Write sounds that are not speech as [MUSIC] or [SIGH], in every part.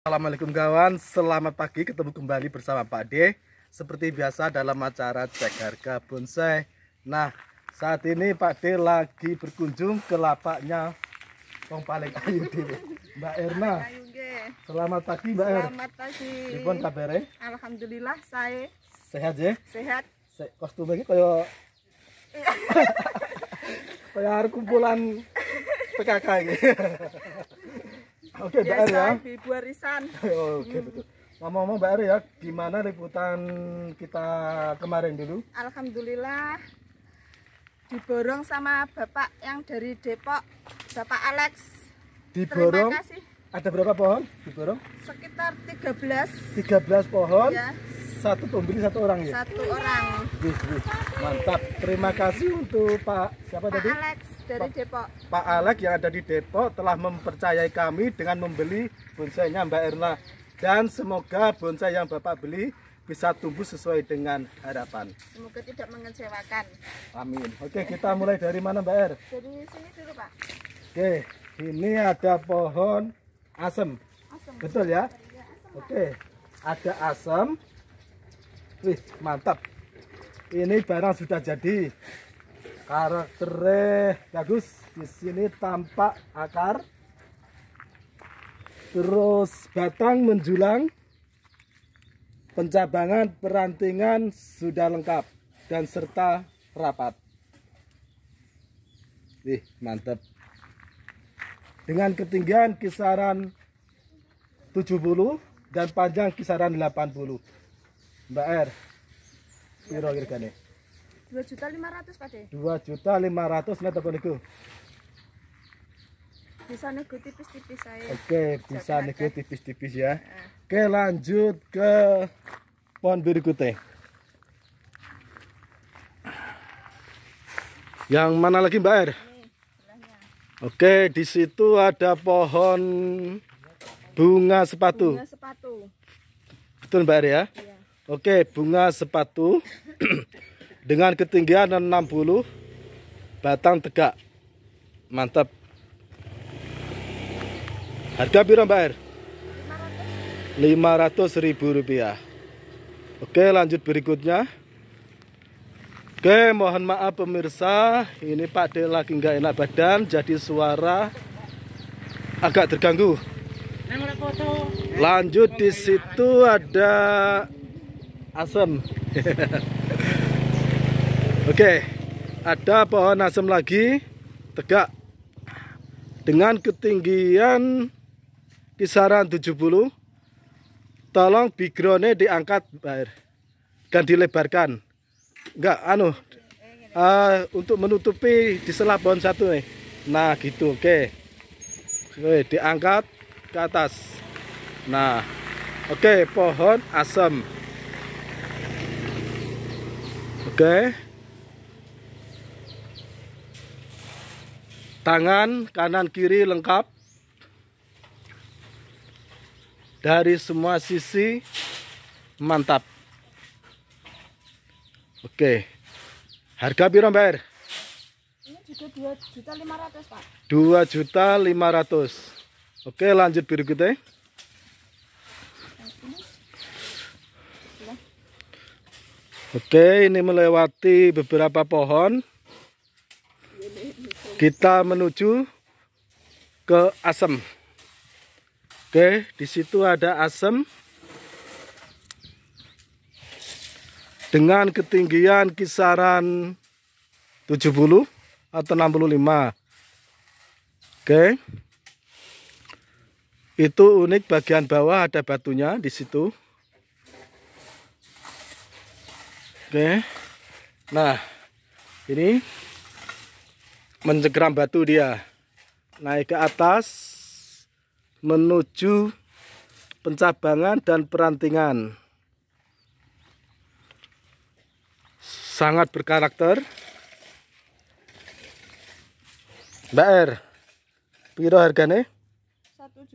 Assalamualaikum kawan, selamat pagi ketemu kembali bersama Pak D Seperti biasa dalam acara cek harga bonsai Nah saat ini Pak D lagi berkunjung ke lapaknya Wong paling ayu di Mbak Erna Selamat pagi Mbak Erna Selamat pagi Ipun kabar Alhamdulillah saya Sehat ya? Sehat Se Kostumnya kaya Kaya kumpulan PKK ini [LAUGHS] Oke, Mbak Ari ya. Ibu arisan. [LAUGHS] Oke, hmm. betul. Ngomong-ngomong Mbak Ari ya, gimana liputan kita kemarin dulu? Alhamdulillah diborong sama Bapak yang dari Depok, Bapak Alex. Diborong. Terima kasih. Ada berapa pohon diborong? Sekitar 13. 13 pohon. Iya satu pembeli satu orang ya? Satu orang. Bis, bis. Mantap. Terima kasih untuk Pak siapa Pak tadi? Alex dari pa Depok. Pak Alex yang ada di Depok telah mempercayai kami dengan membeli bonsainya Mbak Erna dan semoga bonsai yang Bapak beli bisa tumbuh sesuai dengan harapan. Semoga tidak mengecewakan. Amin. Oke, kita mulai dari mana Mbak Er? Dari sini dulu Pak. Oke, ini ada pohon asem. asem. Betul ya? Asem, Oke, ada asem. Wih, mantap. Ini barang sudah jadi. Karakternya bagus. Di sini tampak akar. Terus batang menjulang. Pencabangan perantingan sudah lengkap dan serta rapat. Wih, mantap. Dengan ketinggian kisaran 70 dan panjang kisaran 80. Mbak R piro kirgane? 2.500, dua juta lima ratus pak dua juta lima ratus nih niku bisa nego tipis-tipis saya oke bisa nego tipis-tipis ya Uh. oke lanjut ke pohon berikutnya yang mana lagi Mbak R? Oke, di situ ada pohon bunga sepatu. Bunga sepatu. Betul Mbak R ya? Iya. Oke, bunga sepatu [CLEARS THROAT] dengan ketinggian 60, batang tegak. Mantap. Harga piro, Mbak Air? 500 ribu rupiah. Oke, lanjut berikutnya. Oke, mohon maaf pemirsa, ini Pak De lagi nggak enak badan, jadi suara agak terganggu. Lanjut di situ ada asem oke ada pohon asem lagi tegak dengan ketinggian kisaran 70 tolong bigrone diangkat dan dilebarkan enggak anu uh, untuk menutupi di sela pohon satu nih nah gitu oke okay. Oke, diangkat ke atas. Nah, oke, okay, pohon asem. Oke. Tangan kanan kiri lengkap. Dari semua sisi mantap. Oke. Harga piro, Mbak? Er? Ini juga 2.500, Pak. 2.500. Oke, lanjut berikutnya. Oke, ini melewati beberapa pohon. Kita menuju ke asem. Oke, di situ ada asem. Dengan ketinggian kisaran 70 atau 65. Oke. Itu unik bagian bawah ada batunya di situ. Oke. Nah, ini mencegram batu dia. Naik ke atas menuju pencabangan dan perantingan. Sangat berkarakter. Mbak R, piro harganya? Satu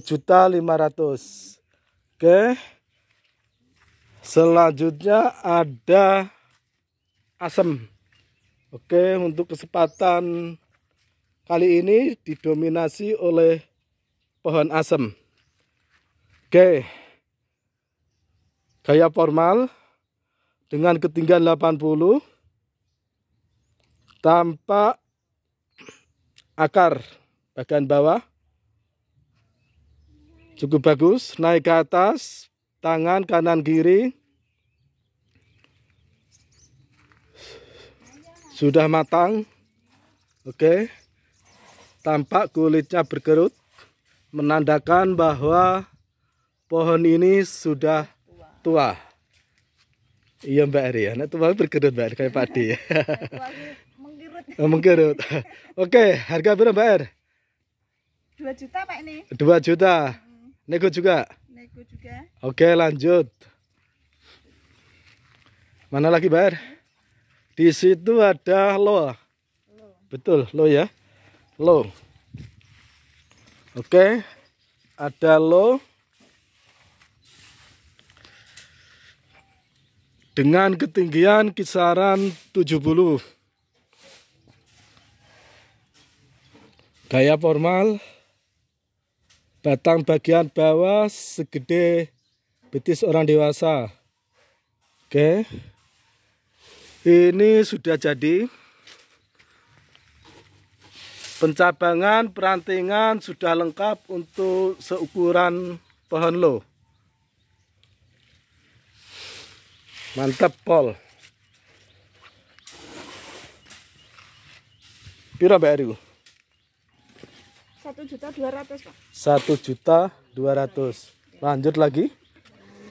juta lima ratus. Oke selanjutnya ada asem Oke untuk kesempatan kali ini didominasi oleh pohon asem Oke gaya formal dengan ketinggian 80 tanpa akar bagian bawah cukup bagus naik ke atas tangan kanan kiri sudah matang oke tampak kulitnya berkerut menandakan bahwa pohon ini sudah tua iya mbak Eri ya tua berkerut mbak Eri kayak padi ya oh, oke harga berapa mbak Er? 2 juta pak ini 2 juta nego juga juga. Oke, lanjut. Mana lagi, Bar? Di situ ada lo. Betul, lo ya. Lo. Oke. Ada lo. Dengan ketinggian kisaran 70. Gaya formal Batang bagian bawah segede betis orang dewasa. Oke. Ini sudah jadi. Pencabangan perantingan sudah lengkap untuk seukuran pohon lo. Mantap pol. Pira Mbak satu juta dua ratus pak satu juta dua ratus lanjut lagi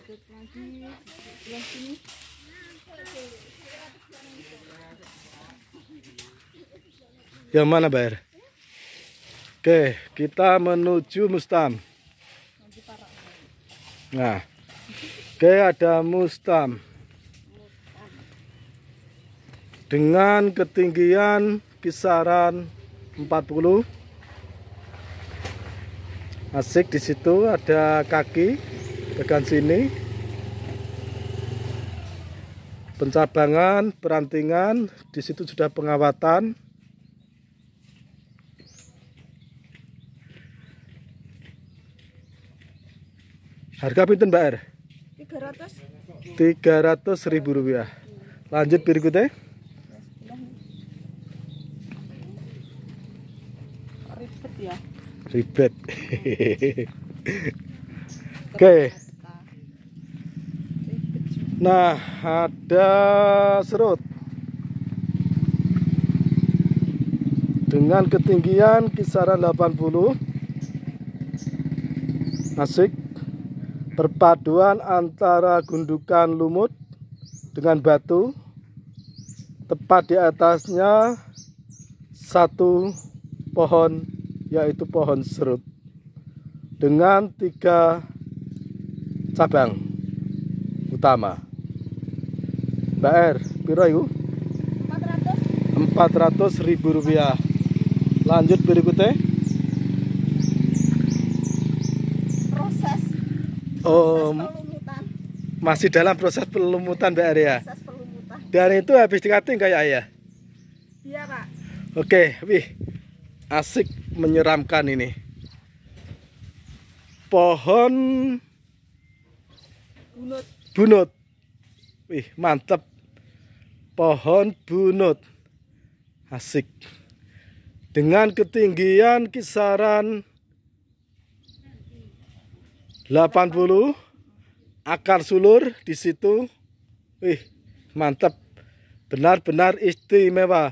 lanjut lagi sebelah sini yang mana bayar oke kita menuju mustam nah oke ada mustam dengan ketinggian kisaran 40 asik di situ ada kaki tekan sini pencabangan perantingan di situ sudah pengawatan harga pinten Mbak R 300 300 ribu rupiah lanjut berikutnya ribet [LAUGHS] oke nah ada serut dengan ketinggian kisaran 80 asik perpaduan antara gundukan lumut dengan batu tepat di atasnya satu pohon yaitu pohon serut dengan tiga cabang utama. Mbak R, piro yuk? 400. 400 ribu rupiah. Lanjut berikutnya. Proses. proses oh, pelumutan. masih dalam proses pelumutan Mbak R ya? Proses pelumutan. Dan itu habis dikating kayak ayah. Iya Pak. Oke, Wih asik menyeramkan ini pohon bunut, bunut. wih mantep pohon bunut asik dengan ketinggian kisaran 80 akar sulur di situ wih mantep benar-benar istimewa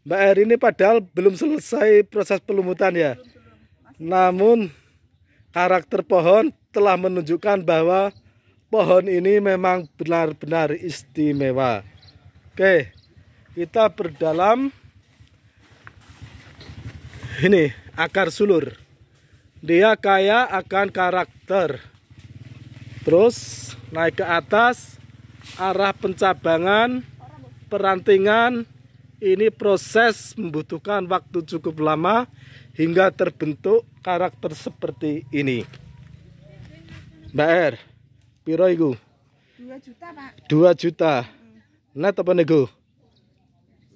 Mbak Eri ini padahal belum selesai proses pelumutan ya. Namun karakter pohon telah menunjukkan bahwa pohon ini memang benar-benar istimewa. Oke, kita berdalam ini akar sulur. Dia kaya akan karakter. Terus naik ke atas arah pencabangan, perantingan, ini proses membutuhkan waktu cukup lama hingga terbentuk karakter seperti ini. Mbak R, piro iku? 2 juta, Pak. 2 juta. Net apa nego?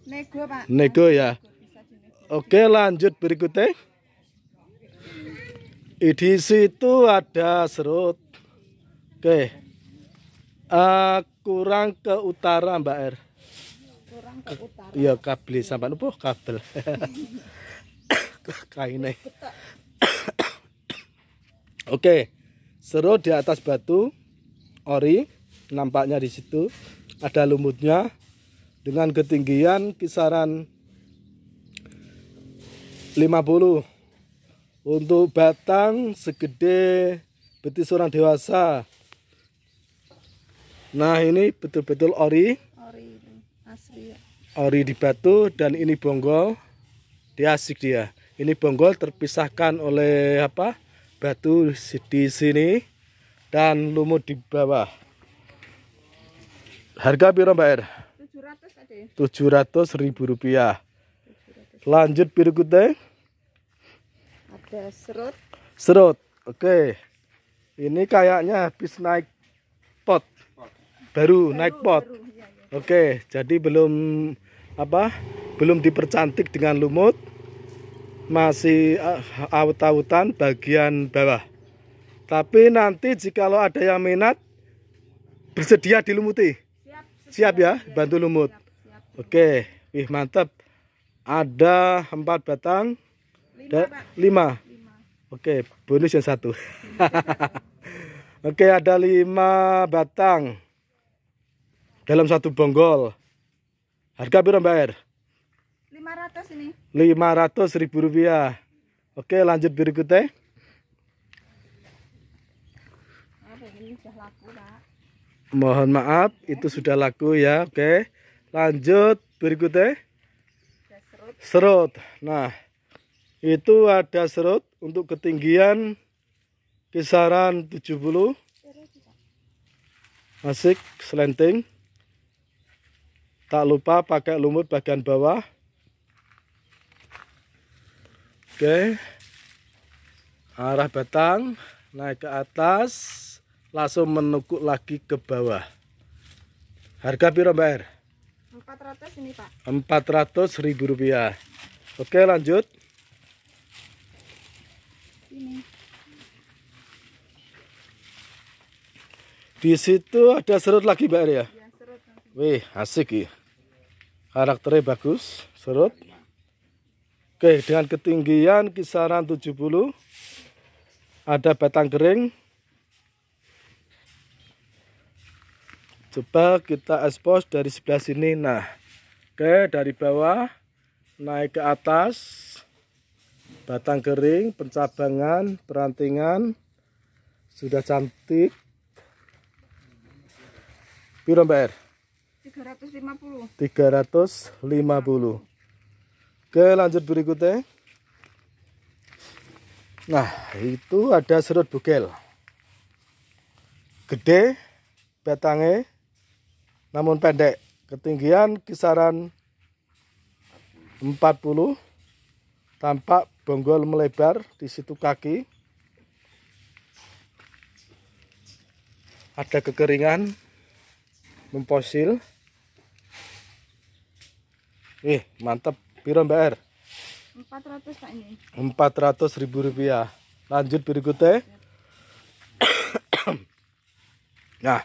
Nego, Pak. Nego ya. Oke, lanjut berikutnya. Di situ ada serut. Oke. Uh, kurang ke utara, Mbak R iya kabel sampai nopo kabel [LAUGHS] kainnya [COUGHS] oke seru di atas batu ori nampaknya di situ ada lumutnya dengan ketinggian kisaran 50 untuk batang segede betis orang dewasa nah ini betul-betul ori ori di batu dan ini bonggol dia asik dia ini bonggol terpisahkan oleh apa batu di sini dan lumut di bawah harga biru mbak Er? 700 ya. ribu rupiah lanjut biru berikutnya ada serut serut oke ini kayaknya habis naik pot baru, baru naik pot baru, ya, ya. oke jadi belum apa belum dipercantik dengan lumut masih eh, awet-awetan bagian bawah tapi nanti jika lo ada yang minat bersedia dilumuti siap, siap ya bantu lumut siap, siap. oke wih mantap ada empat batang lima, lima oke bonus yang satu [LAUGHS] oke ada lima batang dalam satu bonggol Harga berapa Mbak Er? 500 ini. 500 ribu rupiah. Oke lanjut berikutnya. ini sudah laku? Mohon maaf itu sudah laku ya. Oke lanjut berikutnya. Serut. Nah itu ada serut untuk ketinggian kisaran 70 Masih selenting Tak lupa pakai lumut bagian bawah. Oke. Arah batang naik ke atas, langsung menukuk lagi ke bawah. Harga piro, Mbak R? Er? 400 ini, Pak. 400 ribu rupiah. Oke, lanjut. Ini. Di situ ada serut lagi, Mbak er, ya? Wih, asik ya. Karakternya bagus, serut. Oke, dengan ketinggian kisaran 70 ada batang kering. Coba kita expose dari sebelah sini. Nah, oke dari bawah naik ke atas. Batang kering, pencabangan, perantingan sudah cantik. Piro Mbak 350. 350. Oke, lanjut berikutnya. Nah, itu ada serut bugel. Gede batangnya namun pendek. Ketinggian kisaran 40 tampak bonggol melebar di situ kaki. Ada kekeringan memposil. Eh, mantap. Piro Mbak R? Er? 400 Pak ini. 400 ribu rupiah. Lanjut berikutnya. [COUGHS] nah,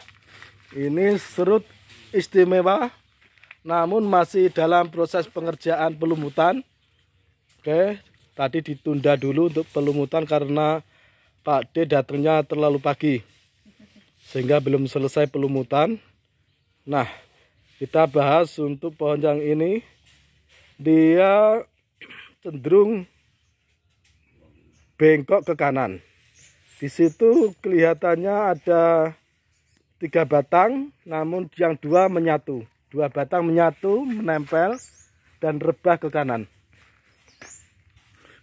ini serut istimewa namun masih dalam proses pengerjaan pelumutan. Oke, tadi ditunda dulu untuk pelumutan karena Pak D datangnya terlalu pagi. Sehingga belum selesai pelumutan. Nah, kita bahas untuk pohon yang ini dia cenderung bengkok ke kanan. Di situ kelihatannya ada tiga batang, namun yang dua menyatu. Dua batang menyatu, menempel, dan rebah ke kanan.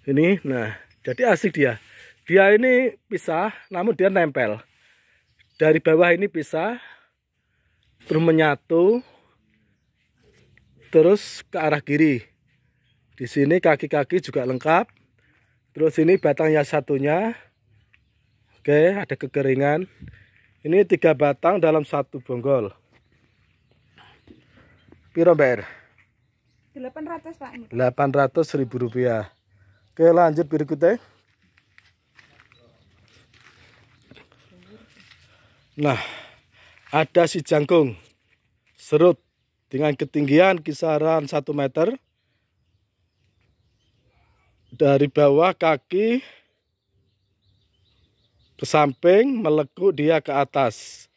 Ini, nah, jadi asik dia. Dia ini pisah, namun dia nempel. Dari bawah ini pisah, terus menyatu, terus ke arah kiri. Di sini kaki-kaki juga lengkap. Terus ini batang yang satunya. Oke, ada kekeringan. Ini tiga batang dalam satu bonggol. Piro bayar? Er? 800 pak. 800 ribu rupiah. Oke lanjut berikutnya. Nah, ada si jangkung serut dengan ketinggian kisaran 1 meter. Dari bawah kaki ke samping melekuk dia ke atas.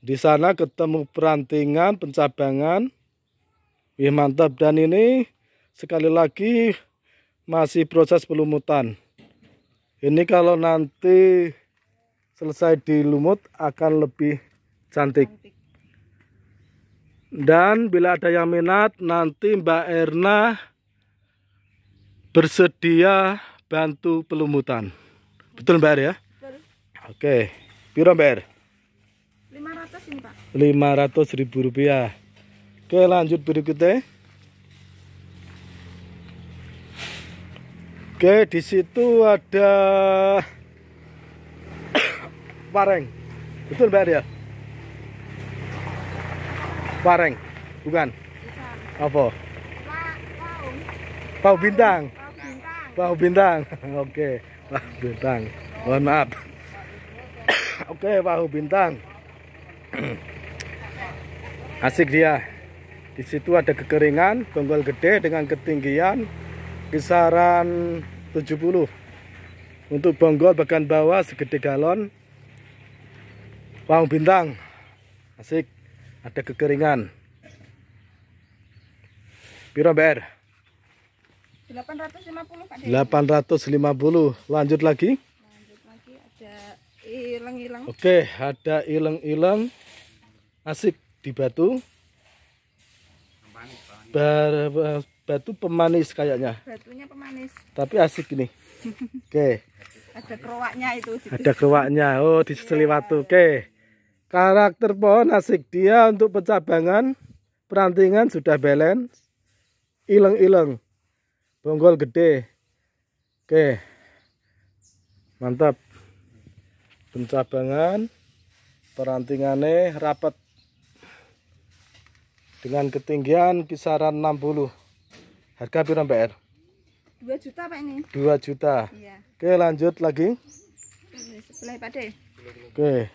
Di sana ketemu perantingan, pencabangan. Wih mantap dan ini sekali lagi masih proses pelumutan. Ini kalau nanti selesai dilumut akan lebih cantik. cantik. Dan bila ada yang minat nanti Mbak Erna bersedia bantu pelumutan. Betul Mbak Erna ya? Betul. Oke. Piro Mbak Erna? 500 ini Pak. 500 ribu rupiah. Oke lanjut berikutnya. Oke di situ ada pareng. [COUGHS] Betul Mbak Erna ya? Pareng, Bukan. Apa? Pau bintang. Pau bintang. [LAUGHS] Oke, Pau bintang. Mohon maaf. [COUGHS] Oke, Pau bintang. [COUGHS] Asik dia. Di situ ada kekeringan, bonggol gede dengan ketinggian kisaran 70 untuk bonggol bagian bawah segede galon Pau bintang asik ada kekeringan Piro BR? 850 Pak 850 lanjut lagi lanjut lagi ada ileng-ileng oke ada ileng-ileng asik di batu Bar, eh, batu pemanis kayaknya batunya pemanis tapi asik ini [LAUGHS] oke ada keruaknya itu ada keruaknya. oh di yeah. oke Karakter pohon asik dia untuk pencabangan, perantingan sudah balance, ileng-ileng, bonggol gede. Oke, mantap. Pencabangan, perantingannya rapat dengan ketinggian kisaran 60. Harga berapa PR? 2 juta Pak ini. 2 juta. Iya. Oke, lanjut lagi. Sebelah Pak Oke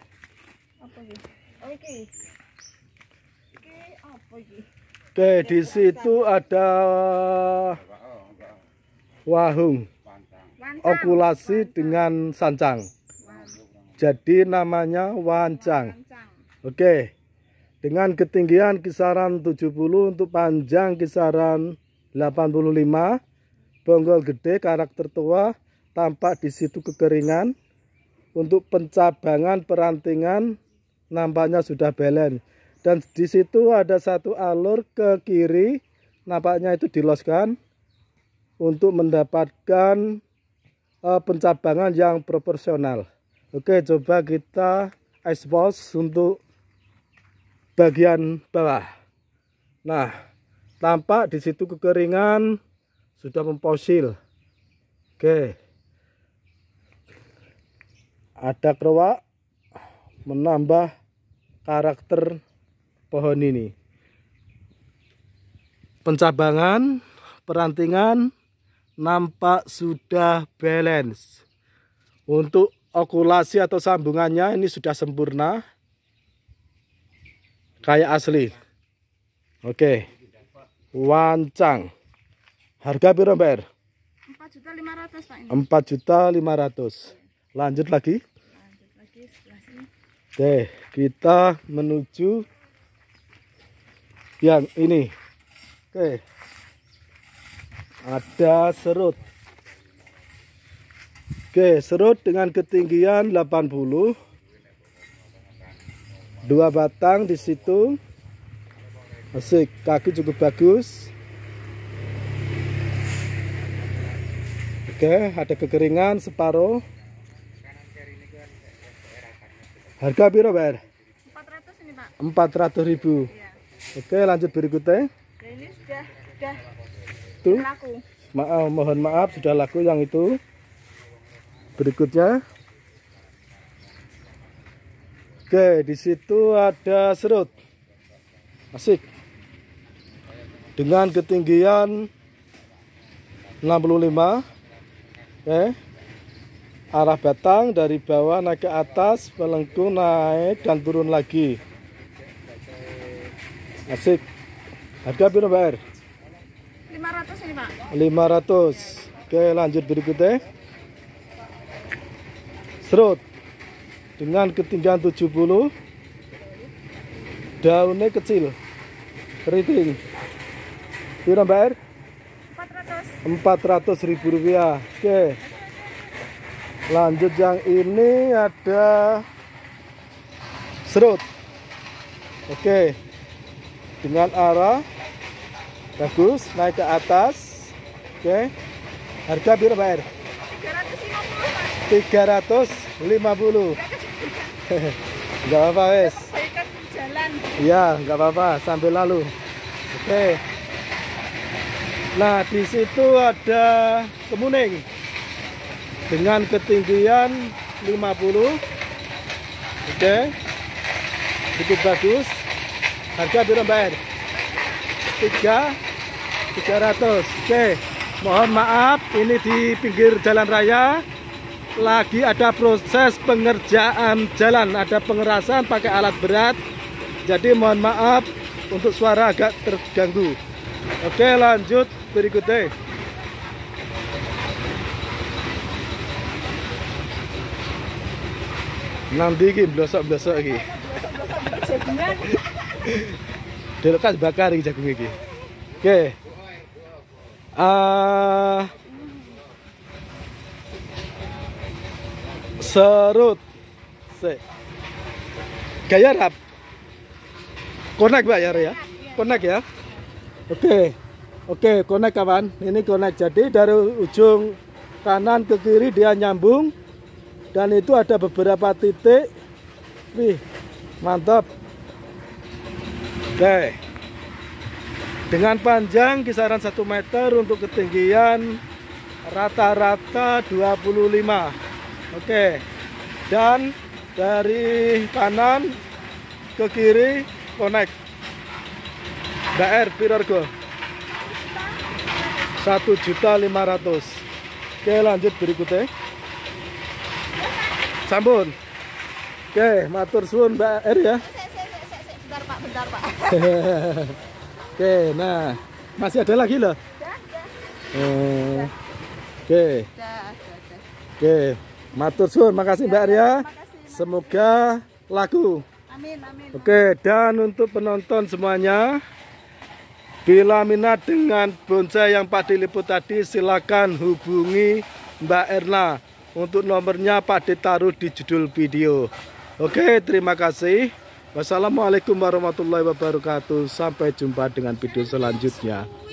apa oke. Oke, di situ ada wahung. Okulasi dengan sancang. Jadi namanya wancang. Oke. Dengan ketinggian kisaran 70 untuk panjang kisaran 85 bonggol gede karakter tua tampak di situ kekeringan untuk pencabangan perantingan nampaknya sudah balance dan di situ ada satu alur ke kiri nampaknya itu diloskan untuk mendapatkan uh, pencabangan yang proporsional oke coba kita expose untuk bagian bawah nah tampak di situ kekeringan sudah memposil oke ada keruak menambah karakter pohon ini pencabangan perantingan nampak sudah balance untuk okulasi atau sambungannya ini sudah sempurna kayak asli oke wancang harga berapa Pak 4 juta 500 lanjut lagi Oke, kita menuju yang ini. Oke. Ada serut. Oke, serut dengan ketinggian 80. Dua batang di situ. Asik, kaki cukup bagus. Oke, ada kekeringan separuh. Harga piro, Pak? 400 ini, Pak. 400 ribu. Iya. Oke, lanjut berikutnya. Nah, ini sudah sudah Tuh. laku. Maaf, eh, mohon maaf sudah laku yang itu. Berikutnya. Oke, di situ ada serut. Asik. Dengan ketinggian 65 eh arah batang dari bawah naik ke atas melengkung naik dan turun lagi asik harga berapa Mbak R? 500 500 oke lanjut berikutnya serut dengan ketinggian 70 daunnya kecil keriting berapa Mbak R? 400 400 ribu rupiah oke lanjut yang ini ada serut oke dengan arah bagus naik ke atas oke harga berapa air 350 nggak apa-apa wes iya nggak apa-apa sambil lalu oke nah di situ ada kemuning dengan ketinggian 50 oke okay. cukup bagus harga berapa Tiga, tiga ratus. oke okay. mohon maaf ini di pinggir jalan raya lagi ada proses pengerjaan jalan ada pengerasan pakai alat berat jadi mohon maaf untuk suara agak terganggu oke lanjut berikutnya nanti ki blosok-blosok iki. Delok kas bakar ini jagung ini Oke. Uh, serut. Se. Gaya rap. Konek bayar ya. Konek ya. Oke. Oke, okay, konek kawan. Ini konek. Jadi dari ujung kanan ke kiri dia nyambung dan itu ada beberapa titik wih mantap oke dengan panjang kisaran 1 meter untuk ketinggian rata-rata 25 oke dan dari kanan ke kiri connect BR Pirorgo 1.500 oke lanjut berikutnya sampun oke matur suwun Mbak Eri ya bentar Pak bentar Pak [LAUGHS] oke nah masih ada lagi loh eh, oke oke matur suwun makasih Mbak Eri ya semoga er. laku amin oke dan untuk penonton semuanya Bila minat dengan bonsai yang Pak diliput tadi, silakan hubungi Mbak Erna. Untuk nomornya Pak D di judul video. Oke, terima kasih. Wassalamualaikum warahmatullahi wabarakatuh. Sampai jumpa dengan video selanjutnya.